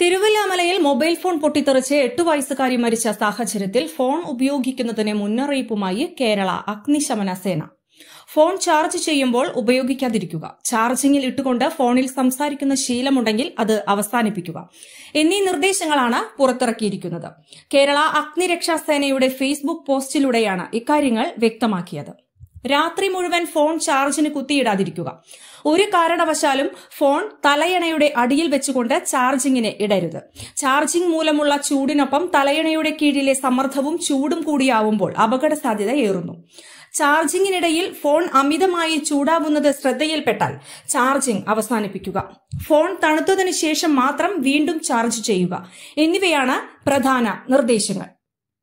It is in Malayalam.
തിരുവല്ലാമലയിൽ മൊബൈൽ ഫോൺ പൊട്ടിത്തെറിച്ച് എട്ട് വയസ്സുകാരി മരിച്ച സാഹചര്യത്തിൽ ഫോൺ ഉപയോഗിക്കുന്നതിന് മുന്നറിയിപ്പുമായി കേരള അഗ്നിശമന സേന ഫോൺ ചാർജ് ചെയ്യുമ്പോൾ ഉപയോഗിക്കാതിരിക്കുക ചാർജിങ്ങിൽ ഇട്ടുകൊണ്ട് ഫോണിൽ സംസാരിക്കുന്ന ശീലമുണ്ടെങ്കിൽ അത് അവസാനിപ്പിക്കുക എന്നീ നിർദ്ദേശങ്ങളാണ് പുറത്തിറക്കിയിരിക്കുന്നത് കേരള അഗ്നിരക്ഷാ സേനയുടെ ഫേസ്ബുക്ക് പോസ്റ്റിലൂടെയാണ് ഇക്കാര്യങ്ങൾ വ്യക്തമാക്കിയത് രാത്രി മുഴുവൻ ഫോൺ ചാർജിന് കുത്തിയിടാതിരിക്കുക ഒരു കാരണവശാലും ഫോൺ തലയണയുടെ അടിയിൽ വെച്ചുകൊണ്ട് ചാർജിങ്ങിന് ഇടരുത് ചാർജിംഗ് മൂലമുള്ള ചൂടിനൊപ്പം തലയണയുടെ കീഴിലെ സമ്മർദ്ദവും ചൂടും കൂടിയാവുമ്പോൾ അപകട ഏറുന്നു ചാർജിങ്ങിനിടയിൽ ഫോൺ അമിതമായി ചൂടാവുന്നത് ശ്രദ്ധയിൽപ്പെട്ടാൽ ചാർജിംഗ് അവസാനിപ്പിക്കുക ഫോൺ തണുത്തതിനു ശേഷം മാത്രം വീണ്ടും ചാർജ് ചെയ്യുക എന്നിവയാണ് പ്രധാന നിർദ്ദേശങ്ങൾ